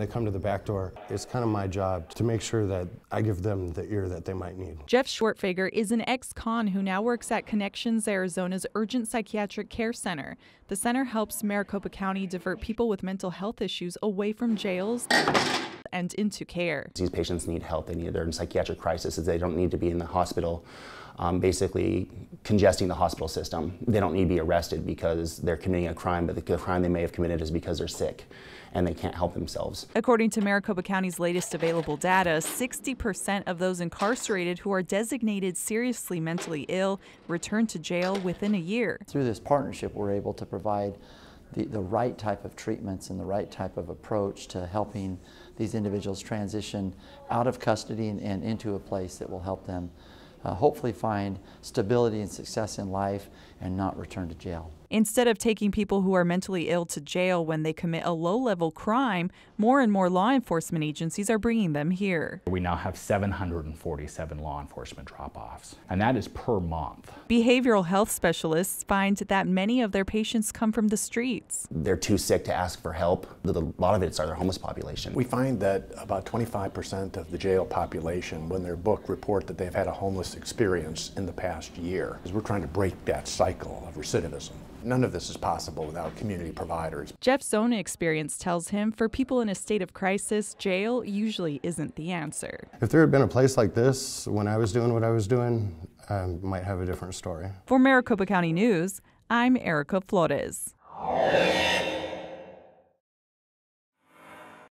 they come to the back door, it's kind of my job to make sure that I give them the ear that they might need. Jeff Schwartfeger is an ex con who now works at Connections Arizona's Urgent Psychiatric Care Center. The center helps Maricopa County divert people with mental health issues away from jails and into care. These patients need help. They need, they're in psychiatric crisis. They don't need to be in the hospital. Um, basically congesting the hospital system. They don't need to be arrested because they're committing a crime, but the crime they may have committed is because they're sick and they can't help themselves. According to Maricopa County's latest available data, 60% of those incarcerated who are designated seriously mentally ill return to jail within a year. Through this partnership, we're able to provide the, the right type of treatments and the right type of approach to helping these individuals transition out of custody and, and into a place that will help them uh, hopefully find stability and success in life and not return to jail. Instead of taking people who are mentally ill to jail when they commit a low level crime, more and more law enforcement agencies are bringing them here. We now have 747 law enforcement drop offs, and that is per month. Behavioral health specialists find that many of their patients come from the streets. They're too sick to ask for help. A lot of it's our homeless population. We find that about 25% of the jail population, when they're booked, report that they've had a homeless experience in the past year. Because we're trying to break that cycle of recidivism. None of this is possible without community providers. Jeff's own experience tells him for people in a state of crisis, jail usually isn't the answer. If there had been a place like this when I was doing what I was doing, I might have a different story. For Maricopa County News, I'm Erica Flores.